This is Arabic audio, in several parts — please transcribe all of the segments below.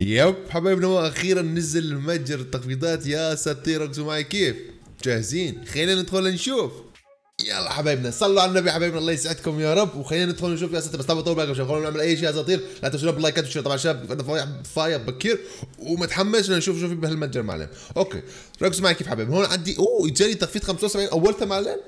يب حبايبنا واخيرا نزل متجر التخفيضات يا ساتير ركزوا معي كيف جاهزين خلينا ندخل نشوف يلا حبايبنا صلوا على النبي حبايبنا الله يسعدكم يا رب وخلينا ندخل نشوف يا اساتذه بس طبعا طول بالكم شباب خلونا نعمل اي شيء يا اساطير لا تنسوا باللايكات والشير طبعا شباب انا فايح فايح بكير ومتحمس نشوف شو في بهالمتجر معلم اوكي ركزوا معي كيف حبايبنا هون عندي اوه اجاني تخفيض 75 اولتها معلم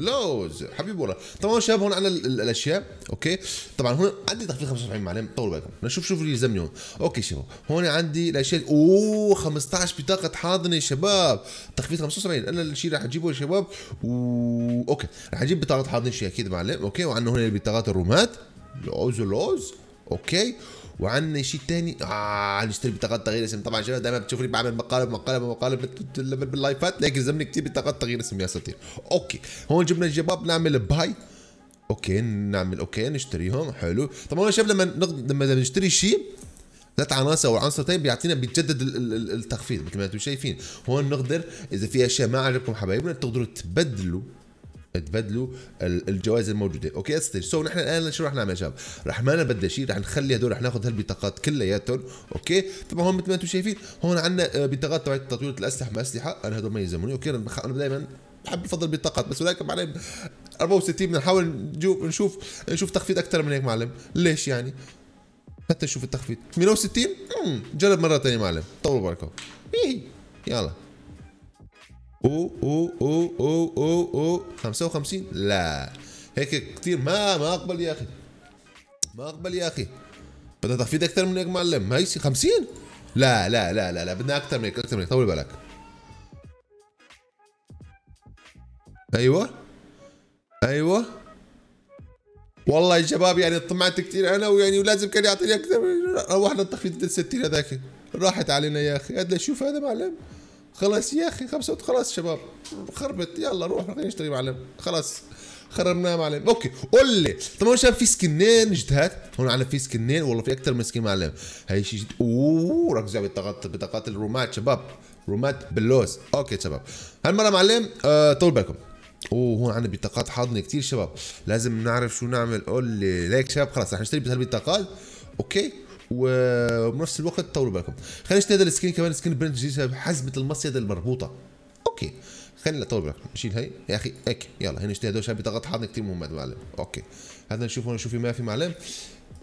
لوز حبيب والله طبعا شباب هون عندنا الاشياء اوكي طبعا هون عندي تخفيض 75 معلم طول بالكم نشوف شو اللي يلزمني هون اوكي شباب هون عندي الاشياء اوه 15 بطاقه حاضنه شباب تخفيض 75 انا الشيء اللي راح اجيبه يا شباب و اوكي رح اجيب بطاقه حاضنين شيء اكيد معلم اوكي وعندنا هون بطاقات الرومات لوز ولوز اوكي وعندنا شيء ثاني اه نشتري بطاقات تغيير اسم طبعا شباب دائما بتشوفني بعمل مقالب مقالب مقالب باللايفات لكن يلزمني كثير بطاقات تغيير اسم يا اساطير اوكي هون جبنا الجباب نعمل باي اوكي نعمل اوكي نشتريهم حلو طبعا شباب لما نقد... لما نشتري شيء ثلاث عناصر او عنصر بيعطينا بيتجدد التخفيض مثل ما انتم شايفين هون نقدر اذا في اشياء ما عجبكم حبايبنا تقدروا تبدلوا تبدلوا الجوائز الموجوده اوكي استاذ سو نحن الان شو رح نعمل يا شباب رح ما نبدل شيء رح نخلي هدول رح ناخذ هالبطاقات كلياتهم اوكي طبعا هون مثل ما انتم شايفين هون عندنا آه، بطاقات تبعت تطوير الاسلحه ما اسلحه انا هدول ما يلزموني اوكي انا دائما بحب بفضل بطاقات بس ولكن معلم 64 بنحاول نشوف نشوف تخفيض اكثر من هيك معلم ليش يعني حتى نشوف التخفيض 160 امم جرب مره ثانيه معلم طول بركه إيه. يلا او او او او او او 55 لا هيك كثير ما ما اقبل يا اخي ما اقبل يا اخي بدنا تخفيض اكثر من هيك معلم هي 50 لا لا لا لا لا بدنا اكثر من هيك اكثر من هيك طول بالك ايوه ايوه والله يا شباب يعني طمعت كثير انا ويعني ولازم كان يعطيني اكثر روحنا التخفيض 60 هذاك راحت علينا يا اخي هذا شوف هذا معلم خلاص يا اخي خمسة خلاص شباب خربت يلا روح خلينا نشتري معلم خلاص خربناه معلم اوكي قول لي طبعا شباب في سكنين جدات هون عندنا في سكنين والله في اكثر من سكين معلم هي شيء جد... اوه ركزوا على بطاقات بطاقات الرومات شباب رومات باللوز اوكي شباب هالمره معلم آه طول بالكم اوه هون عندنا بطاقات حاضنه كثير شباب لازم نعرف شو نعمل قول لي ليك شباب خلاص رح نشتري بهالبطاقات اوكي وبنفس الوقت طولوا بالكم خلينا نشتري هذا السكين كمان سكين برنت جديد حزمه المصيده المربوطه اوكي خلينا طول بالك نشيل هي يا اخي هيك يلا هنا نشتري هدول شباب بطاقات حاضنه كثير مهمه معلم اوكي هذا نشوف هون شو في ما في معلم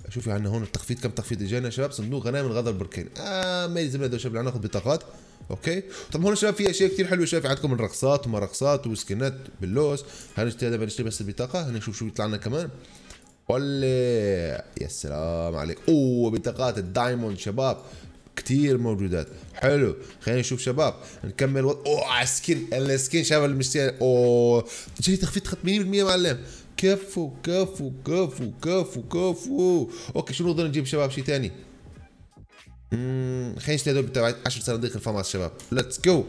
شوفوا عندنا يعني هون التخفيض كم تخفيض اجانا يا شباب صندوق غنائم الغضب البركان اه ما يلزمنا هذا شباب ناخذ بطاقات اوكي طب هون شباب في اشياء كثير حلوه شباب عندكم الرقصات وما رقصات وسكنات باللوز هنشتري هذا بنشتري بس البطاقه هنشوف شو بيطلع لنا كمان ولا يا سلام عليك اوه بطاقات الدايموند شباب كثير موجودات حلو خلينا نشوف شباب نكمل و... اوه على السكين السكين شباب اللي مشتري اوه جاي تخفيض 80% معلم كفو كفو كفو كفو كفو اوكي شنو نقدر نجيب شباب شيء ثاني امم خلينا نشتري هذول تبع 10 صناديق الفماس شباب ليتس جو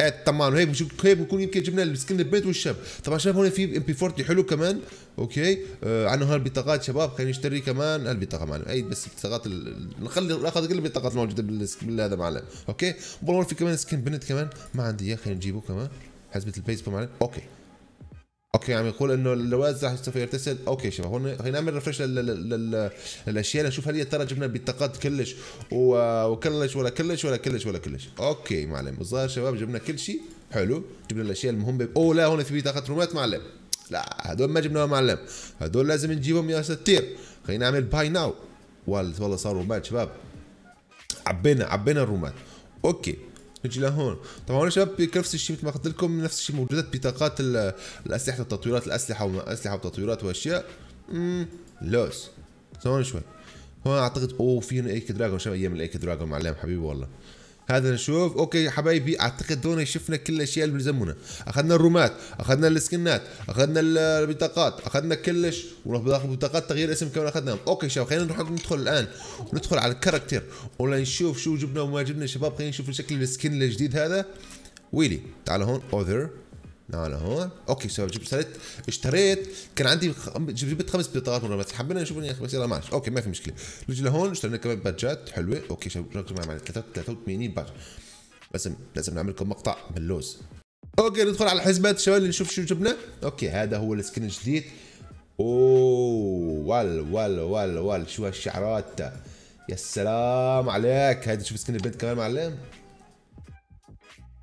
ايه طبعا هيك هيك بكون يمكن جبنا السكن البيت والشاب طبعا شباب هون في ام بي 40 حلو كمان اوكي آه عنه هالبطاقات شباب خلينا نشتري كمان هالبطاقه معلم اي بس البطاقات ال... نخلي ناخذ كل البطاقات الموجوده بال... هذا معلم اوكي في كمان سكن بنت كمان ما عندي اياه خلينا نجيبه كمان حزبه البيسبول معلم اوكي اوكي عم يقول انه اللواز راح سوف يرتسل اوكي شباب هون خلينا نعمل ريفرش للاشياء نشوف هل يا ترى جبنا بطاقات كلش وكلش ولا كلش ولا كلش ولا كلش اوكي معلم الظاهر شباب جبنا كل شيء حلو جبنا الاشياء المهمه او لا هون في بطاقه رومات معلم لا هذول ما جبناهم معلم هذول لازم نجيبهم يا ستير خلينا نعمل باي ناو والله صاروا رومات شباب عبينا عبينا الرومات اوكي يجي لهون طبعا هون شباب نفس الشيء مثل ما قلت لكم نفس الشيء موجودات بطاقات الاسلحه التطويرات الاسلحه واسلحه وتطويرات واشياء امم لوس ثواني شوي هون اعتقد اوه في ايك دراجون شباب ايام الايك دراجون معلم حبيبي والله هذا نشوف اوكي حبايبي اعتقد هنا شفنا كل الاشياء اللي بيلزمونا اخذنا الرومات اخذنا السكنات اخذنا البطاقات اخذنا كلش وبطاقات تغيير اسم كمان اخذناهم اوكي شباب خلينا نروح ندخل الان ندخل على الكاركتر ولا نشوف شو جبنا وما جبنا شباب خلينا نشوف شكل السكن الجديد هذا ويلي تعال هون اوذر لا هون اوكي شباب جبت اشتريت اشتريت كان عندي جبت خمس بطاقات مره بس حبينا نشوف بس يلا معلش اوكي ما في مشكله نجي لهون اشترينا كمان بادجات حلوه اوكي شباب جماعه معنا 83 بادج لازم لازم نعمل لكم مقطع باللوز اوكي ندخل على الحسبات شباب نشوف شو جبنا اوكي هذا هو السكن الجديد اوه وال وال وال وال شو هالشعرات يا سلام عليك هذا شوف سكن البنت كمان معلم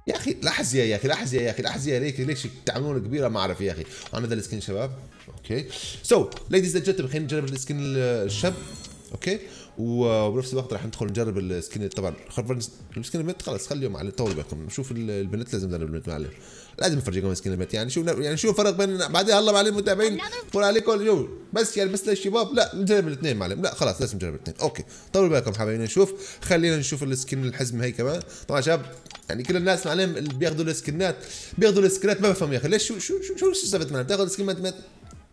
يا اخي الاحذيه يا اخي الاحذيه يا اخي الاحذيه ليك ليش تعملون كبيره ما اعرف يا اخي انا ذا السكين شباب اوكي سو ليديز اند جنتلمان خلينا نجرب السكين الشاب اوكي وبنفس الوقت راح ندخل نجرب السكين طبعا السكين البنت خلاص خليهم على طول بالكم نشوف البنت لازم نجرب البنت معلم لازم نفرجيكم سكين البنت يعني شو يعني شو الفرق بين بعدين هلا معلم متابعين فول عليكم اليوم بس يعني بس للشباب لا نجرب الاثنين معلم لا خلاص لازم نجرب الاثنين اوكي طولوا بالكم حبايبنا نشوف خلينا نشوف السكين الحزم هي كمان طبعا شباب يعني كل الناس معلم اللي بياخذوا السكنات بياخذوا السكنات ما بفهم يا اخي ليش شو شو شو شو استفدت منها بتاخذ السكنات ما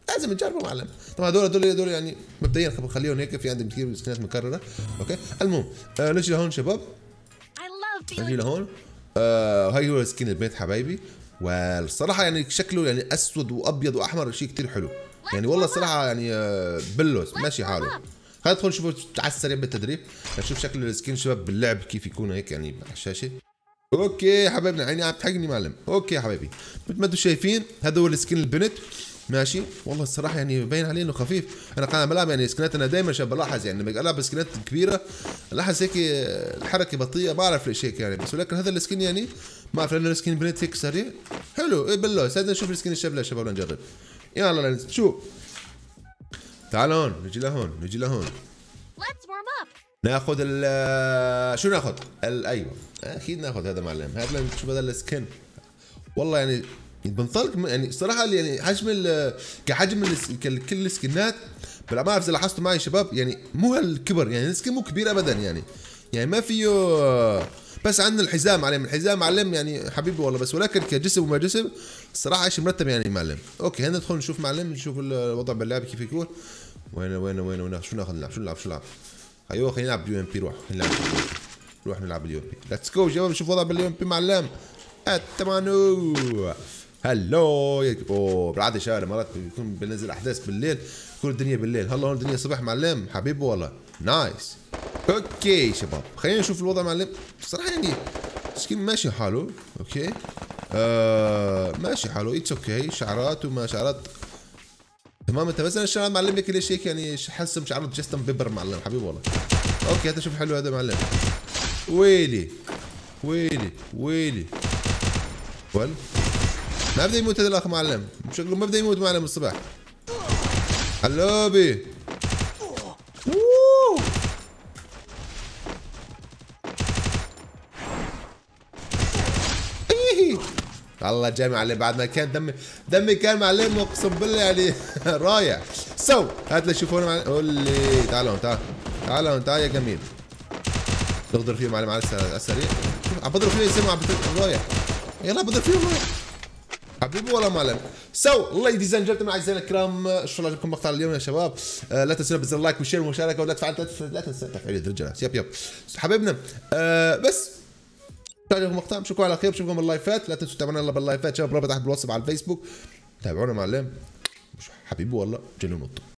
لازم تجربوا معلم طبعا هذول هذول هذول يعني مبدئيا خليهم هيك في عندهم كثير سكنات مكرره اوكي المهم آه نجي لهون شباب نجي لهون آه هاي هو السكين البنت حبايبي والصراحه يعني شكله يعني اسود وابيض واحمر شيء كثير حلو يعني والله الصراحه يعني آه بلوز ماشي حاله خلينا ندخل نشوف على السريع بالتدريب نشوف شكل السكين شباب باللعب كيف يكون هيك يعني على الشاشه اوكي يا حبايبنا عيني عم تحقني معلم اوكي يا حبايبي مثل ما انتم شايفين هذا هو السكين البنت ماشي والله الصراحه يعني باين عليه انه خفيف انا قاعد بلعب يعني سكنات انا دائما شاب بلاحظ يعني لما العب سكنات كبيره الاحظ هيك الحركه بطيئه بعرف ليش هيك يعني بس ولكن هذا السكين يعني ما اعرف لانه السكين بنت هيك سريع حلو اي بالله هسه نشوف السكين الشاب لا شباب نجرب يلا شو تعال هون نجي لهون نجي لهون Let's warm up. ناخذ ال شو ناخذ؟ ايوه اكيد ناخذ هذا معلم هذا شو بدل السكن والله يعني بنطلق يعني صراحه يعني حجم كحجم كل السكنات ما بعرف اذا لاحظتوا معي شباب يعني مو هالكبر يعني السكن مو كبير ابدا يعني يعني ما فيه بس عندنا الحزام معلم الحزام معلم يعني حبيبي والله بس ولكن كجسم وما جسم الصراحه شيء مرتب يعني معلم اوكي هنا ندخل نشوف معلم نشوف الوضع باللعب كيف يكون وين وين وين, وين شو ناخذ نلعب شو نلعب شو نلعب ايوه خلينا نلعب اليو ام بي روح خلينا نلعب روح نلعب اليو ام بي ليتس جو شباب نشوف وضع باليو ام بي معلم اتمانو هلو يا اوه بالعاده شارع مرات بيكون بنزل احداث بالليل كل الدنيا بالليل هلا هون الدنيا صبح معلم حبيبي والله نايس اوكي شباب خلينا نشوف الوضع معلم صراحة يعني سكين ماشي حاله اوكي آه ماشي حاله اتس اوكي شعرات وما شعرات تمام انت مثلا الشارع معلم لك ليش هيك يعني حاسه مش عارف جاستن بيبر معلم حبيبي والله اوكي هذا شوف حلو هذا معلم ويلي ويلي ويلي ول ما بده يموت هذا الاخ معلم شكله ما بده يموت معلم الصبح هلوبي الله جامع عليه بعد ما كان دمي دمي كان معلم اقسم بالله يعني رايع سو هات لي شوفوا قول لي تعالوا تعالوا تعالوا تعالوا تعال يا جميل تقدر فيه معلم على السريع عم بضرب فيه يسمع عم رايح يلا بضرب فيه رايح حبيبي ولا معلم سو ليديز اند جنتلمان اعزائي الكرام ان شاء الله عجبكم مقطع اليوم يا شباب آه لا تنسونا بزر لايك وشير ومشاركه ولا تفعل لا تنسى تفعيل الدرجه يب يب حبيبنا آه بس تعجبكم مقطع نشوفكم على خير نشوفكم اللايفات لا تنسوا تتابعونا يلا باللايفات شباب رابط تحت بالواتساب على الفيسبوك تابعونا معلم مش حبيبي والله جنون